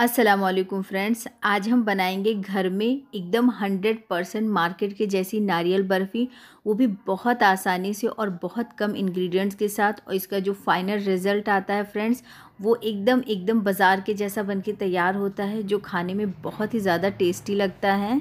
अस्सलाम वालेकुम फ्रेंड्स आज हम बनाएंगे घर में एकदम हंड्रेड परसेंट मार्केट के जैसी नारियल बर्फ़ी वो भी बहुत आसानी से और बहुत कम इंग्रेडिएंट्स के साथ और इसका जो फाइनल रिज़ल्ट आता है फ्रेंड्स वो एकदम एकदम बाज़ार के जैसा बनके तैयार होता है जो खाने में बहुत ही ज़्यादा टेस्टी लगता है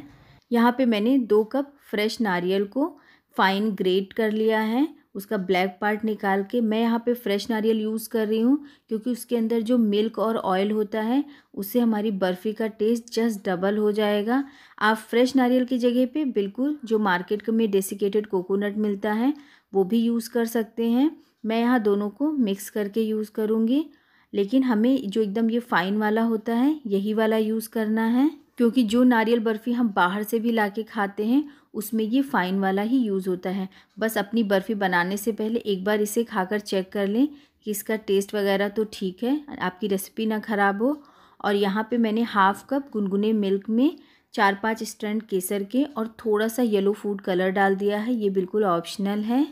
यहाँ पे मैंने दो कप फ्रेश नारियल को फ़ाइन ग्रेट कर लिया है उसका ब्लैक पार्ट निकाल के मैं यहाँ पे फ्रेश नारियल यूज़ कर रही हूँ क्योंकि उसके अंदर जो मिल्क और ऑयल होता है उससे हमारी बर्फ़ी का टेस्ट जस्ट डबल हो जाएगा आप फ्रेश नारियल की जगह पे बिल्कुल जो मार्केट में डेसिकेटेड कोकोनट मिलता है वो भी यूज़ कर सकते हैं मैं यहाँ दोनों को मिक्स करके यूज़ करूँगी लेकिन हमें जो एकदम ये फ़ाइन वाला होता है यही वाला यूज़ करना है क्योंकि जो नारियल बर्फ़ी हम बाहर से भी ला के खाते हैं उसमें ये फ़ाइन वाला ही यूज़ होता है बस अपनी बर्फ़ी बनाने से पहले एक बार इसे खाकर चेक कर लें कि इसका टेस्ट वगैरह तो ठीक है आपकी रेसिपी ना ख़राब हो और यहाँ पे मैंने हाफ़ कप गुनगुने मिल्क में चार पांच स्टैंड केसर के और थोड़ा सा येलो फूड कलर डाल दिया है ये बिल्कुल ऑप्शनल है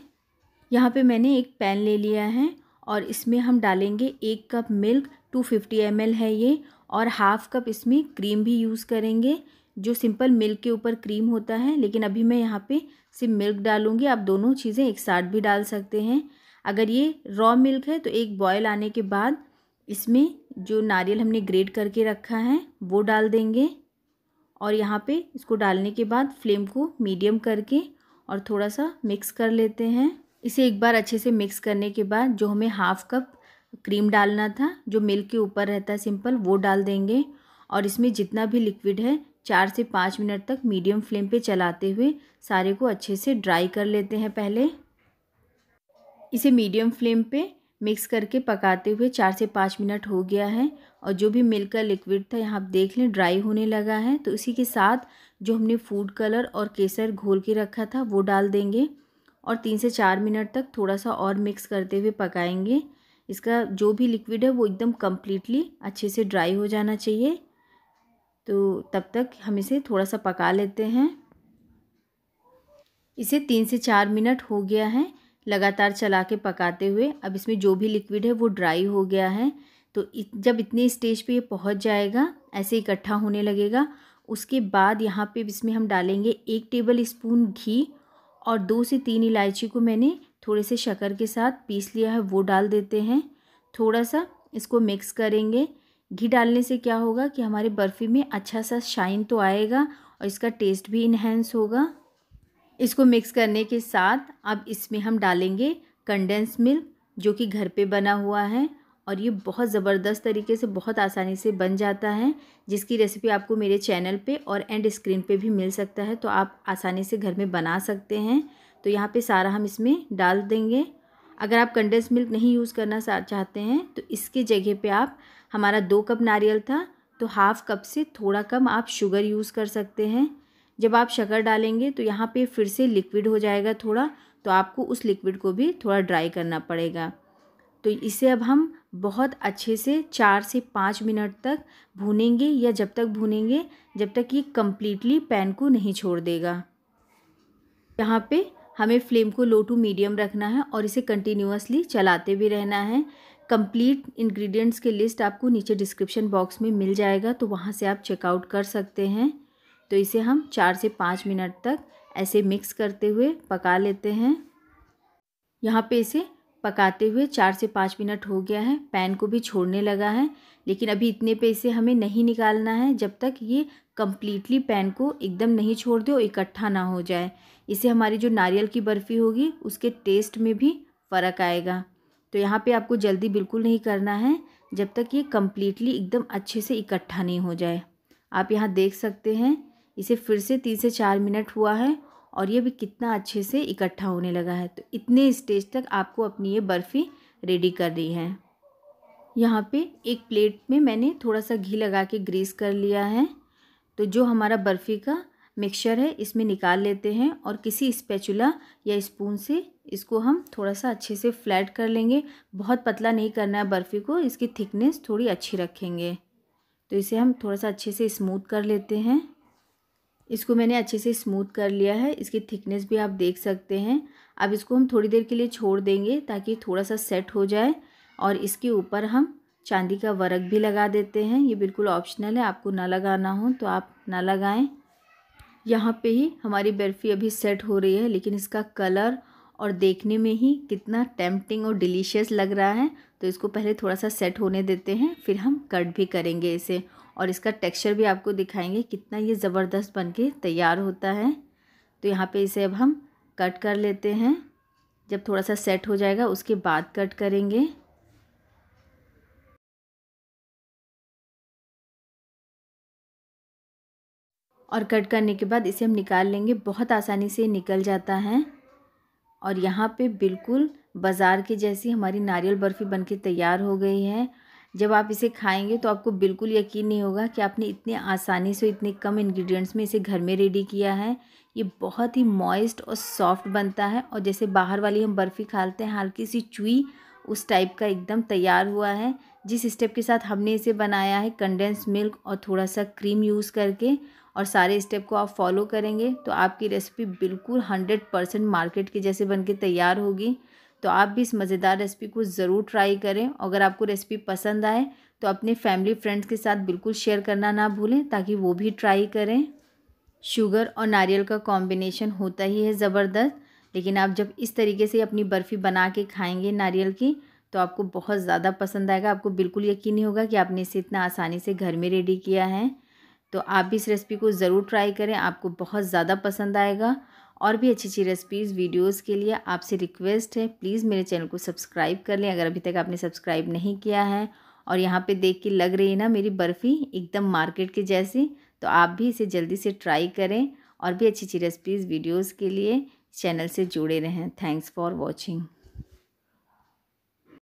यहाँ पे मैंने एक पैन ले लिया है और इसमें हम डालेंगे एक cup milk two fifty M है ये और हाफ़ कप इसमें क्रीम भी यूज़ करेंगे जो सिंपल मिल्क के ऊपर क्रीम होता है लेकिन अभी मैं यहाँ पे सिर्फ मिल्क डालूँगी आप दोनों चीज़ें एक साथ भी डाल सकते हैं अगर ये रॉ मिल्क है तो एक बॉयल आने के बाद इसमें जो नारियल हमने ग्रेट करके रखा है वो डाल देंगे और यहाँ पे इसको डालने के बाद फ्लेम को मीडियम करके और थोड़ा सा मिक्स कर लेते हैं इसे एक बार अच्छे से मिक्स करने के बाद जो हमें हाफ़ कप क्रीम डालना था जो मिल्क के ऊपर रहता है सिंपल वो डाल देंगे और इसमें जितना भी लिक्विड है चार से पाँच मिनट तक मीडियम फ्लेम पे चलाते हुए सारे को अच्छे से ड्राई कर लेते हैं पहले इसे मीडियम फ्लेम पे मिक्स करके पकाते हुए चार से पाँच मिनट हो गया है और जो भी मिल्क का लिक्विड था यहाँ आप देख लें ड्राई होने लगा है तो इसी के साथ जो हमने फूड कलर और केसर घोल के रखा था वो डाल देंगे और तीन से चार मिनट तक थोड़ा सा और मिक्स करते हुए पकाएंगे इसका जो भी लिक्विड है वो एकदम कम्प्लीटली अच्छे से ड्राई हो जाना चाहिए तो तब तक हम इसे थोड़ा सा पका लेते हैं इसे तीन से चार मिनट हो गया है लगातार चला के पकाते हुए अब इसमें जो भी लिक्विड है वो ड्राई हो गया है तो जब इतने स्टेज पे ये पहुंच जाएगा ऐसे इकट्ठा होने लगेगा उसके बाद यहाँ पे इसमें हम डालेंगे एक टेबल स्पून घी और दो से तीन इलायची को मैंने थोड़े से शक्कर के साथ पीस लिया है वो डाल देते हैं थोड़ा सा इसको मिक्स करेंगे घी डालने से क्या होगा कि हमारी बर्फ़ी में अच्छा सा शाइन तो आएगा और इसका टेस्ट भी इन्हेंस होगा इसको मिक्स करने के साथ अब इसमें हम डालेंगे कंडेंस मिल्क जो कि घर पे बना हुआ है और ये बहुत ज़बरदस्त तरीके से बहुत आसानी से बन जाता है जिसकी रेसिपी आपको मेरे चैनल पे और एंड स्क्रीन पे भी मिल सकता है तो आप आसानी से घर में बना सकते हैं तो यहाँ पे सारा हम इसमें डाल देंगे अगर आप कंडेंस मिल्क नहीं यूज़ करना चाहते हैं तो इसके जगह पे आप हमारा दो कप नारियल था तो हाफ़ कप से थोड़ा कम आप शुगर यूज़ कर सकते हैं जब आप शक्कर डालेंगे तो यहाँ पर फिर से लिक्विड हो जाएगा थोड़ा तो आपको उस लिक्विड को भी थोड़ा ड्राई करना पड़ेगा तो इसे अब हम बहुत अच्छे से चार से पाँच मिनट तक भूनेंगे या जब तक भूनेंगे जब तक ये कम्प्लीटली पैन को नहीं छोड़ देगा यहाँ पे हमें फ्लेम को लो टू मीडियम रखना है और इसे कंटिन्यूसली चलाते भी रहना है कंप्लीट इंग्रेडिएंट्स के लिस्ट आपको नीचे डिस्क्रिप्शन बॉक्स में मिल जाएगा तो वहाँ से आप चेकआउट कर सकते हैं तो इसे हम चार से पाँच मिनट तक ऐसे मिक्स करते हुए पका लेते हैं यहाँ पे इसे पकाते हुए चार से पाँच मिनट हो गया है पैन को भी छोड़ने लगा है लेकिन अभी इतने पे इसे हमें नहीं निकालना है जब तक ये कम्प्लीटली पैन को एकदम नहीं छोड़ दे और इकट्ठा ना हो जाए इसे हमारी जो नारियल की बर्फ़ी होगी उसके टेस्ट में भी फ़र्क आएगा तो यहाँ पे आपको जल्दी बिल्कुल नहीं करना है जब तक ये कम्प्लीटली एकदम अच्छे से इकट्ठा नहीं हो जाए आप यहाँ देख सकते हैं इसे फिर से तीन से चार मिनट हुआ है और ये भी कितना अच्छे से इकट्ठा होने लगा है तो इतने स्टेज तक आपको अपनी ये बर्फ़ी रेडी कर रही है यहाँ पे एक प्लेट में मैंने थोड़ा सा घी लगा के ग्रीस कर लिया है तो जो हमारा बर्फ़ी का मिक्सचर है इसमें निकाल लेते हैं और किसी स्पैचुला या स्पून से इसको हम थोड़ा सा अच्छे से फ्लैट कर लेंगे बहुत पतला नहीं करना है बर्फ़ी को इसकी थिकनेस थोड़ी अच्छी रखेंगे तो इसे हम थोड़ा सा अच्छे से स्मूथ कर लेते हैं इसको मैंने अच्छे से स्मूथ कर लिया है इसकी थिकनेस भी आप देख सकते हैं अब इसको हम थोड़ी देर के लिए छोड़ देंगे ताकि थोड़ा सा सेट हो जाए और इसके ऊपर हम चांदी का वर्क भी लगा देते हैं ये बिल्कुल ऑप्शनल है आपको ना लगाना हो तो आप ना लगाएं यहाँ पे ही हमारी बर्फ़ी अभी सेट हो रही है लेकिन इसका कलर और देखने में ही कितना टेम्पटिंग और डिलीशियस लग रहा है तो इसको पहले थोड़ा सा सेट होने देते हैं फिर हम कट भी करेंगे इसे और इसका टेक्सचर भी आपको दिखाएंगे कितना ये ज़बरदस्त बन के तैयार होता है तो यहाँ पे इसे अब हम कट कर लेते हैं जब थोड़ा सा सेट हो जाएगा उसके बाद कट करेंगे और कट करने के बाद इसे हम निकाल लेंगे बहुत आसानी से निकल जाता है और यहाँ पे बिल्कुल बाज़ार के जैसी हमारी नारियल बर्फ़ी बनके तैयार हो गई है जब आप इसे खाएंगे तो आपको बिल्कुल यकीन नहीं होगा कि आपने इतने आसानी से इतने कम इंग्रेडिएंट्स में इसे घर में रेडी किया है ये बहुत ही मॉइस्ट और सॉफ्ट बनता है और जैसे बाहर वाली हम बर्फ़ी खाते हैं हल्की सी चुई उस टाइप का एकदम तैयार हुआ है जिस स्टेप के साथ हमने इसे बनाया है कंडेंस मिल्क और थोड़ा सा क्रीम यूज़ करके और सारे स्टेप को आप फॉलो करेंगे तो आपकी रेसिपी बिल्कुल हंड्रेड परसेंट मार्केट के जैसे बन के तैयार होगी तो आप भी इस मज़ेदार रेसिपी को ज़रूर ट्राई करें अगर आपको रेसिपी पसंद आए तो अपने फैमिली फ्रेंड्स के साथ बिल्कुल शेयर करना ना भूलें ताकि वो भी ट्राई करें शुगर और नारियल का कॉम्बिनेशन होता ही है ज़बरदस्त लेकिन आप जब इस तरीके से अपनी बर्फ़ी बना के खाएंगे नारियल की तो आपको बहुत ज़्यादा पसंद आएगा आपको बिल्कुल यकीन नहीं होगा कि आपने इसे इतना आसानी से घर में रेडी किया है तो आप भी इस रेसिपी को ज़रूर ट्राई करें आपको बहुत ज़्यादा पसंद आएगा और भी अच्छी अच्छी रेसिपीज़ वीडियोस के लिए आपसे रिक्वेस्ट है प्लीज़ मेरे चैनल को सब्सक्राइब कर लें अगर अभी तक आपने सब्सक्राइब नहीं किया है और यहाँ पे देख के लग रही है ना मेरी बर्फ़ी एकदम मार्केट के जैसी तो आप भी इसे जल्दी से ट्राई करें और भी अच्छी अच्छी रेसिपीज़ वीडियोज़ के लिए चैनल से जुड़े रहें थैंक्स फॉर वॉचिंग